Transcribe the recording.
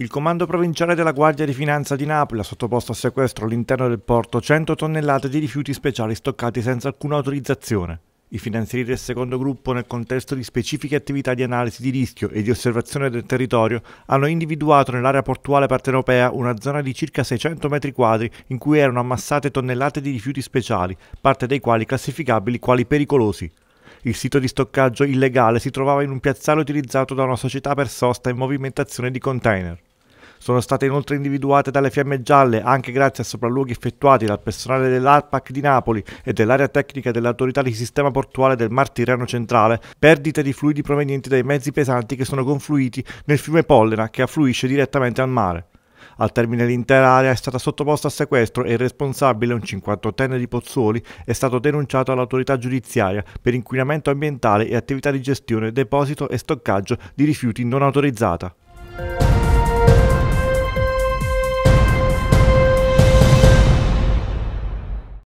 Il comando provinciale della Guardia di Finanza di Napoli ha sottoposto a sequestro all'interno del porto 100 tonnellate di rifiuti speciali stoccati senza alcuna autorizzazione. I finanzieri del secondo gruppo, nel contesto di specifiche attività di analisi di rischio e di osservazione del territorio, hanno individuato nell'area portuale partenopea una zona di circa 600 metri quadri in cui erano ammassate tonnellate di rifiuti speciali, parte dei quali classificabili quali pericolosi. Il sito di stoccaggio illegale si trovava in un piazzale utilizzato da una società per sosta e movimentazione di container. Sono state inoltre individuate dalle fiamme gialle, anche grazie a sopralluoghi effettuati dal personale dell'ARPAC di Napoli e dell'area tecnica dell'autorità di sistema portuale del Mar Tirreno Centrale, perdite di fluidi provenienti dai mezzi pesanti che sono confluiti nel fiume Pollena che affluisce direttamente al mare. Al termine l'intera area è stata sottoposta a sequestro e il responsabile, un 58enne di Pozzuoli, è stato denunciato all'autorità giudiziaria per inquinamento ambientale e attività di gestione, deposito e stoccaggio di rifiuti non autorizzata.